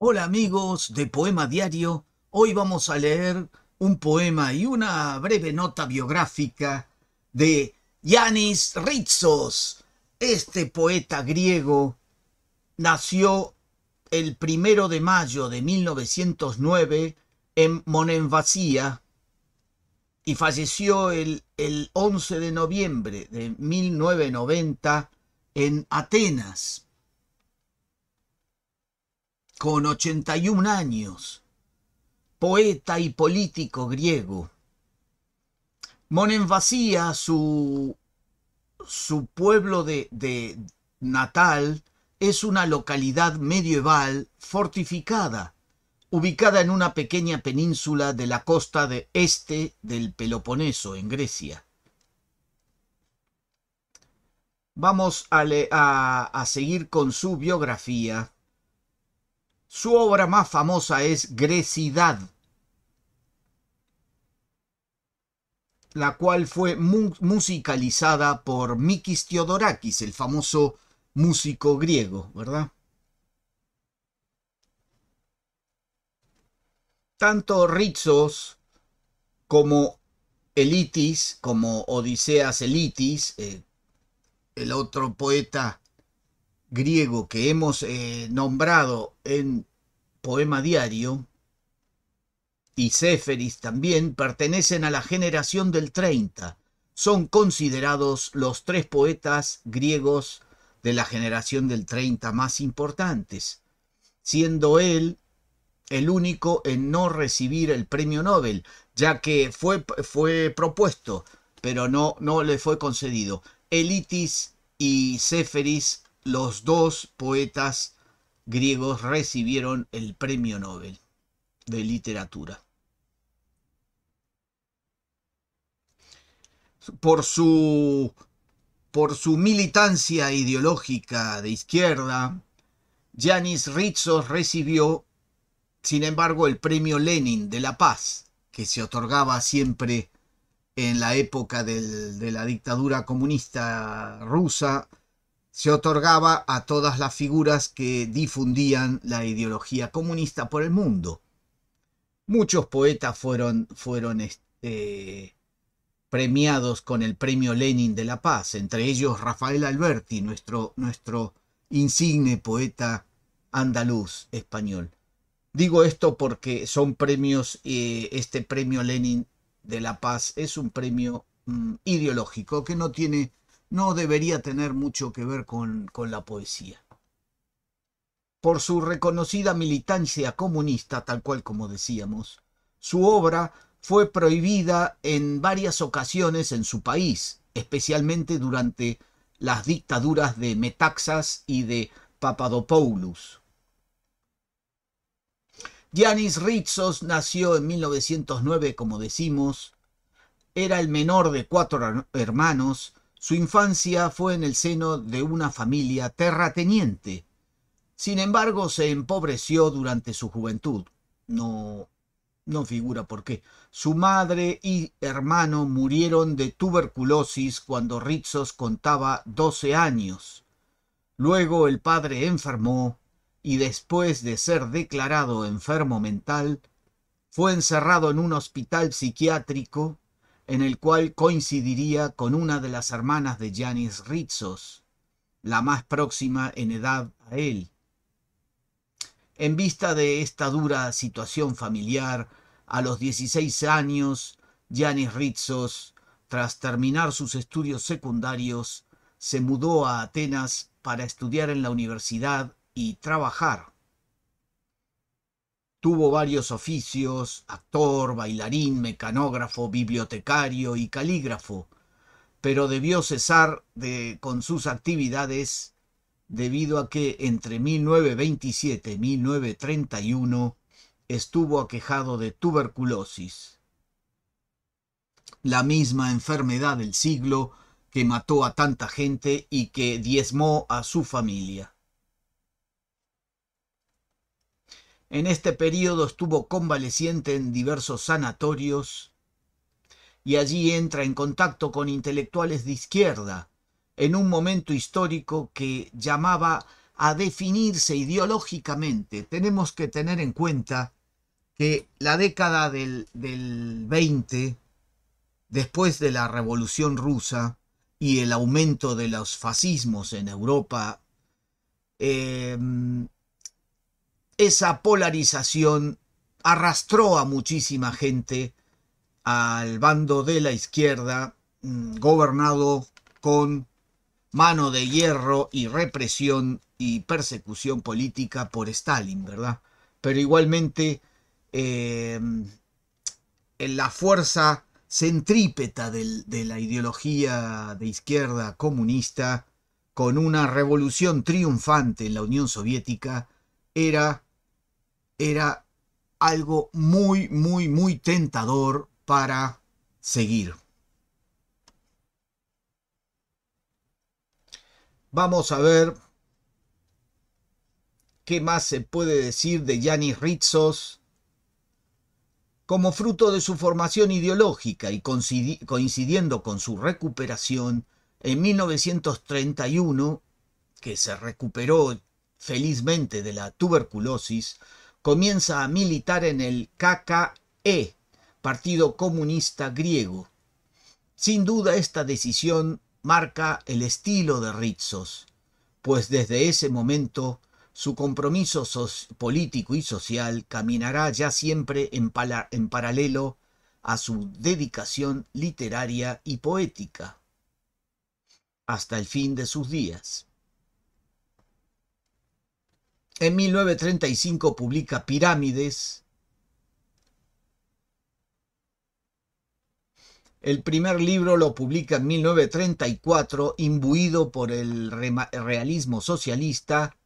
Hola amigos de Poema Diario, hoy vamos a leer un poema y una breve nota biográfica de Yanis Ritsos. Este poeta griego nació el primero de mayo de 1909 en Monenvasía y falleció el, el 11 de noviembre de 1990 en Atenas con 81 años, poeta y político griego. Monen su, su pueblo de, natal, es una localidad medieval fortificada, ubicada en una pequeña península de la costa de este del Peloponeso, en Grecia. Vamos a seguir con su biografía. Su obra más famosa es Grecidad, la cual fue musicalizada por Mikis Theodorakis, el famoso músico griego, ¿verdad? Tanto Rizos como Elitis, como Odiseas Elitis, eh, el otro poeta griego que hemos eh, nombrado en Poema Diario y Céferis también pertenecen a la generación del 30. Son considerados los tres poetas griegos de la generación del 30 más importantes, siendo él el único en no recibir el premio Nobel, ya que fue, fue propuesto, pero no, no le fue concedido. Elitis y Céferis los dos poetas griegos recibieron el premio Nobel de literatura. Por su, por su militancia ideológica de izquierda, Yanis Ritsos recibió, sin embargo, el premio Lenin de la Paz, que se otorgaba siempre en la época de la dictadura comunista rusa se otorgaba a todas las figuras que difundían la ideología comunista por el mundo. Muchos poetas fueron, fueron este, premiados con el premio Lenin de la Paz, entre ellos Rafael Alberti, nuestro, nuestro insigne poeta andaluz español. Digo esto porque son premios, eh, este premio Lenin de la Paz es un premio mm, ideológico que no tiene no debería tener mucho que ver con, la poesía. Por su reconocida militancia comunista, tal cual como decíamos, su obra fue prohibida en varias ocasiones en su país, especialmente durante las dictaduras de Metaxas y de Papadopoulos. Yanis Ritsos nació en 1909, como decimos, era el menor de cuatro hermanos, su infancia fue en el seno de una familia terrateniente. Sin embargo, se empobreció durante su juventud. No, no figura por qué. Su madre y hermano murieron de tuberculosis cuando Rizos contaba 12 años. Luego el padre enfermó y después de ser declarado enfermo mental, fue encerrado en un hospital psiquiátrico en el cual coincidiría con una de las hermanas de Janis Ritsos, la más próxima en edad a él. En vista de esta dura situación familiar, a los 16 años, Janis Ritsos, tras terminar sus estudios secundarios, se mudó a Atenas para estudiar en la universidad y trabajar. Tuvo varios oficios, actor, bailarín, mecanógrafo, bibliotecario y calígrafo, pero debió cesar de, con sus actividades debido a que entre 1927 y 1931 estuvo aquejado de tuberculosis, la misma enfermedad del siglo que mató a tanta gente y que diezmó a su familia. En este periodo estuvo convaleciente en diversos sanatorios y allí entra en contacto con intelectuales de izquierda en un momento histórico que llamaba a definirse ideológicamente. Tenemos que tener en cuenta que la década del, 20, después de la Revolución Rusa y el aumento de los fascismos en Europa, eh, esa polarización arrastró a muchísima gente al bando de la izquierda, mm, gobernado con mano de hierro y represión y persecución política por Stalin, ¿verdad? Pero igualmente eh, en la fuerza centrípeta de la ideología de izquierda comunista, con una revolución triunfante en la Unión Soviética, era era algo muy, muy, muy tentador para seguir. Vamos a ver qué más se puede decir de Yanis Ritzos como fruto de su formación ideológica y coincidiendo con su recuperación en 1931, que se recuperó felizmente de la tuberculosis, comienza a militar en el KKE, Partido Comunista Griego. Sin duda esta decisión marca el estilo de Ritsos, pues desde ese momento su compromiso político y social caminará ya siempre en, en paralelo a su dedicación literaria y poética, hasta el fin de sus días. En 1935 publica Pirámides, El primer libro lo publica en 1934, imbuido por el realismo socialista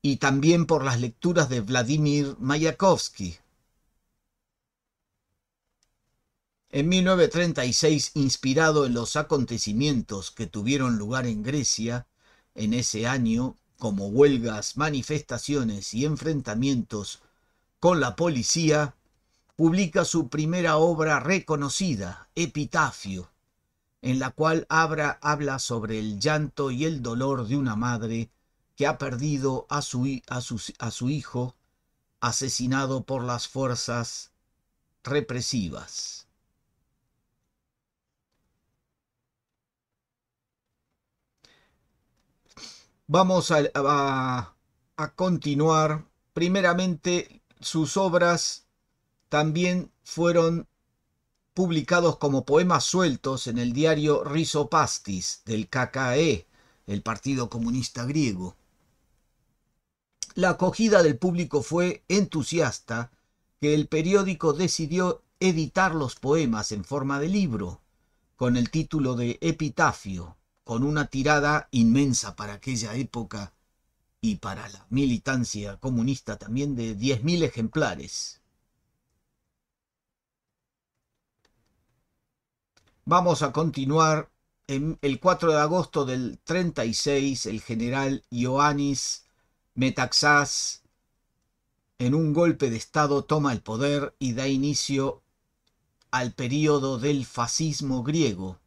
y también por las lecturas de Vladimir Mayakovsky. En 1936, inspirado en los acontecimientos que tuvieron lugar en Grecia en ese año, como huelgas, manifestaciones y enfrentamientos con la policía, publica su primera obra reconocida, Epitafio, en la cual Abra habla sobre el llanto y el dolor de una madre que ha perdido a su, a su hijo asesinado por las fuerzas represivas. vamos a, continuar. Primeramente, sus obras también fueron publicados como poemas sueltos en el diario Rizopastis del KKE, el Partido Comunista Griego. La acogida del público fue entusiasta que el periódico decidió editar los poemas en forma de libro, con el título de Epitafio, con una tirada inmensa para aquella época y para la militancia comunista también de 10.000 ejemplares. Vamos a continuar. En el 4 de agosto del 36, el general Ioannis Metaxas, en un golpe de Estado, toma el poder y da inicio al periodo del fascismo griego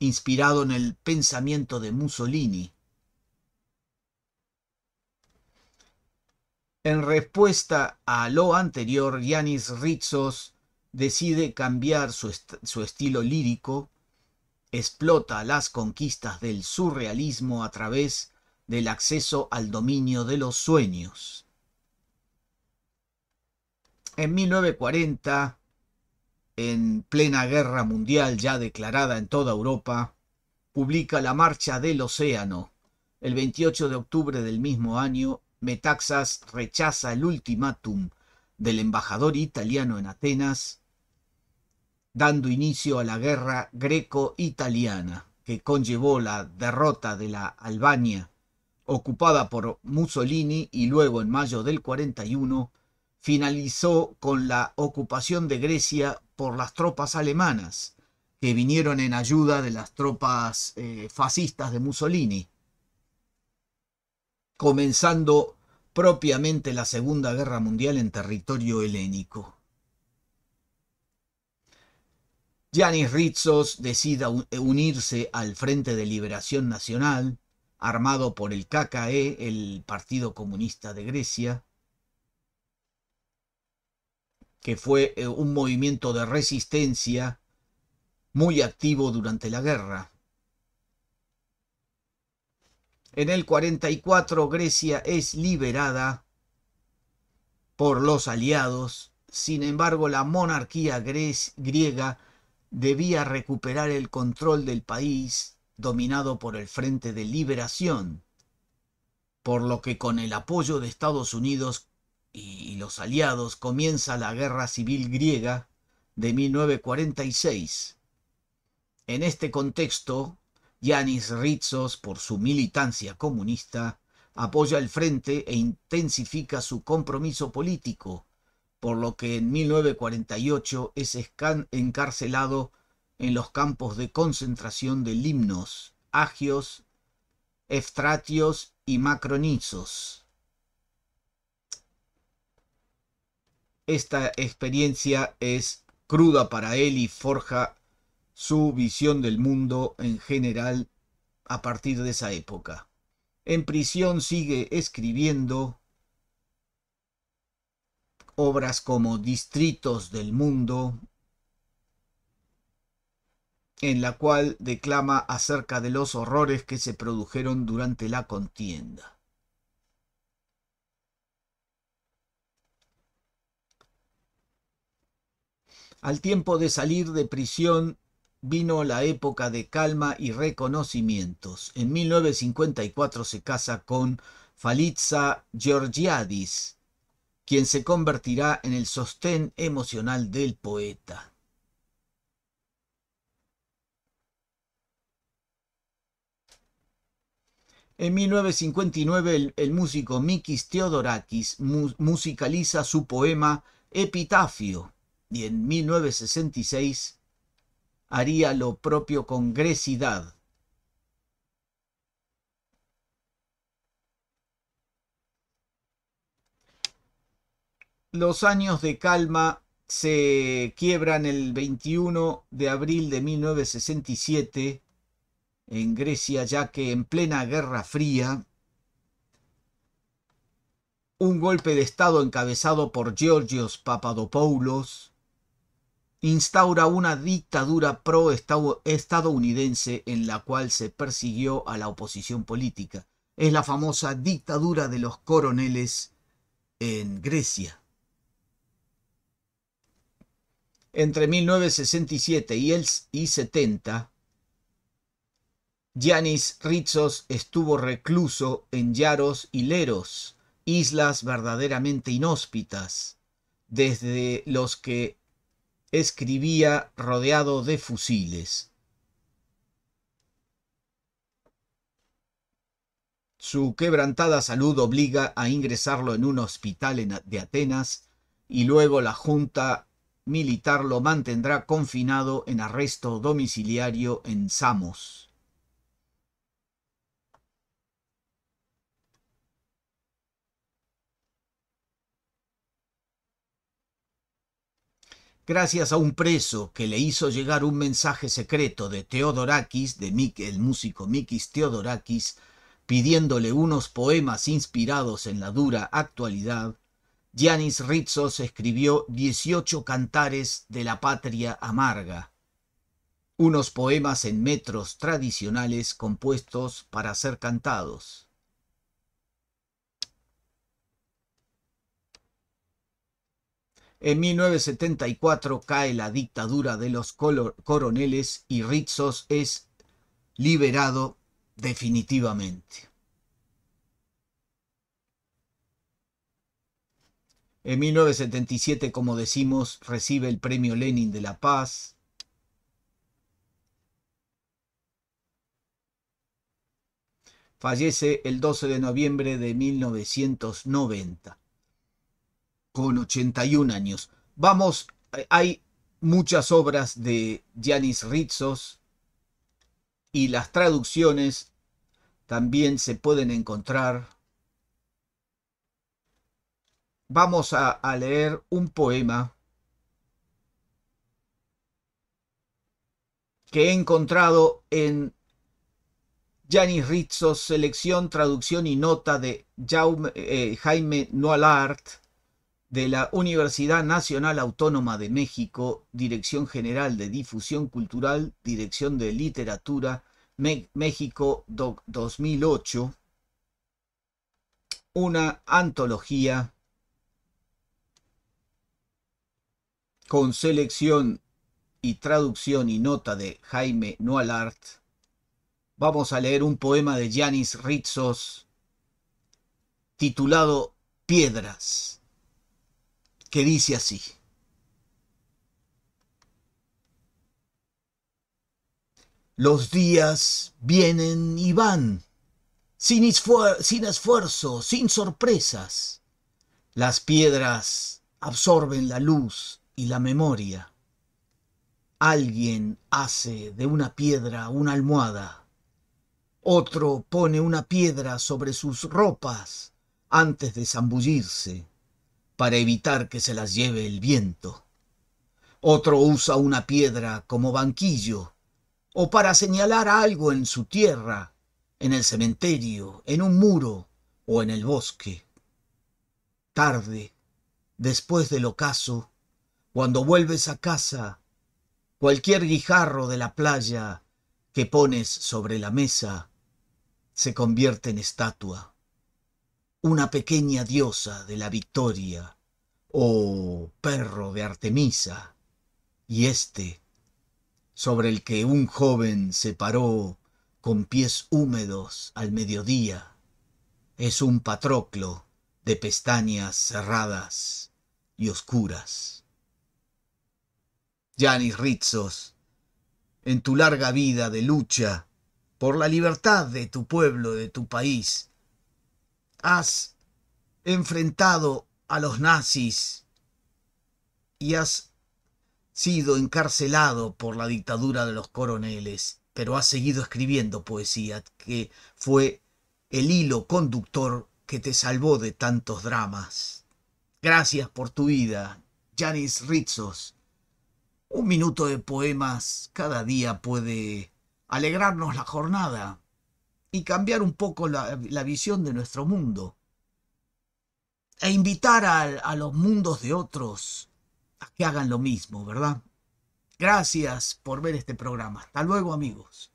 inspirado en el pensamiento de Mussolini. En respuesta a lo anterior, Yanis Ritsos decide cambiar su, su estilo lírico, explota las conquistas del surrealismo a través del acceso al dominio de los sueños. En 1940, en plena guerra mundial ya declarada en toda Europa, publica La Marcha del Océano. El 28 de octubre del mismo año, Metaxas rechaza el ultimátum del embajador italiano en Atenas, dando inicio a la guerra greco-italiana que conllevó la derrota de la Albania, ocupada por Mussolini y luego en mayo del 41, finalizó con la ocupación de Grecia por las tropas alemanas que vinieron en ayuda de las tropas eh, fascistas de Mussolini, comenzando propiamente la Segunda Guerra Mundial en territorio helénico. Yanis Ritsos decida eh, unirse al Frente de Liberación Nacional, armado por el KKE, el Partido Comunista de Grecia, que fue eh, un movimiento de resistencia muy activo durante la guerra. En el 44 Grecia es liberada por los aliados, sin embargo la monarquía griega debía recuperar el control del país dominado por el Frente de Liberación, por lo que con el apoyo de Estados Unidos y los aliados comienza la Guerra Civil Griega de 1946. En este contexto, Yanis Rizos, por su militancia comunista, apoya el frente e intensifica su compromiso político, por lo que en 1948 es encarcelado en los campos de concentración de Limnos, Agios, Eftratios y Macronisos. Esta experiencia es cruda para él y forja su visión del mundo en general a partir de esa época. En prisión sigue escribiendo obras como Distritos del Mundo, en la cual declama acerca de los horrores que se produjeron durante la contienda. Al tiempo de salir de prisión vino la época de calma y reconocimientos. En 1954 se casa con Falitza Georgiadis, quien se convertirá en el sostén emocional del poeta. En 1959 el, músico Mikis Theodorakis musicaliza su poema Epitafio, y en 1966 haría lo propio con Grecidad. Los años de calma se quiebran el 21 de abril de 1967 en Grecia, ya que en plena Guerra Fría, un golpe de Estado encabezado por Georgios Papadopoulos instaura una dictadura pro-estadounidense en la cual se persiguió a la oposición política. Es la famosa dictadura de los coroneles en Grecia. Entre 1967 y, el, 70, Giannis Ritsos estuvo recluso en Yaros y Leros, islas verdaderamente inhóspitas, desde los que escribía rodeado de fusiles. Su quebrantada salud obliga a ingresarlo en un hospital de Atenas y luego la Junta Militar lo mantendrá confinado en arresto domiciliario en Samos. gracias a un preso que le hizo llegar un mensaje secreto de Teodorakis, de el músico Mikis Teodorakis, pidiéndole unos poemas inspirados en la dura actualidad, Giannis Ritsos escribió 18 cantares de la patria amarga, unos poemas en metros tradicionales compuestos para ser cantados. En 1974 cae la dictadura de los coroneles y Rizos es liberado definitivamente. En 1977, como decimos, recibe el Premio Lenin de la Paz. Fallece el 12 de noviembre de 1990 con 81 años. Vamos, eh, hay muchas obras de Giannis Ritsos y las traducciones también se pueden encontrar. Vamos a, leer un poema que he encontrado en Janis Ritsos, selección, traducción y nota de eh, Jaime Noalart de la Universidad Nacional Autónoma de México, Dirección General de Difusión Cultural, Dirección de Literatura, México 2008, una antología con selección y traducción y nota de Jaime Noalart. Vamos a leer un poema de Janis Ritsos titulado Piedras que dice así. Los días vienen y van, sin, esfuerzo, sin sorpresas. Las piedras absorben la luz y la memoria. Alguien hace de una piedra una almohada. Otro pone una piedra sobre sus ropas antes de zambullirse para evitar que se las lleve el viento. Otro usa una piedra como banquillo o para señalar algo en su tierra, en el cementerio, en un muro o en el bosque. Tarde, después del ocaso, cuando vuelves a casa, cualquier guijarro de la playa que pones sobre la mesa se convierte en estatua una pequeña diosa de la victoria o perro de Artemisa, y este, sobre el que un joven se paró con pies húmedos al mediodía, es un patroclo de pestañas cerradas y oscuras. Yanis Rizos, en tu larga vida de lucha por la libertad de tu pueblo, de tu país, has enfrentado a los nazis y has sido encarcelado por la dictadura de los coroneles, pero has seguido escribiendo poesía, que fue el hilo conductor que te salvó de tantos dramas. Gracias por tu vida, Janis rizos Un minuto de poemas cada día puede alegrarnos la jornada y cambiar un poco la, visión de nuestro mundo e invitar a, a los mundos de otros a que hagan lo mismo, ¿verdad? Gracias por ver este programa. Hasta luego amigos.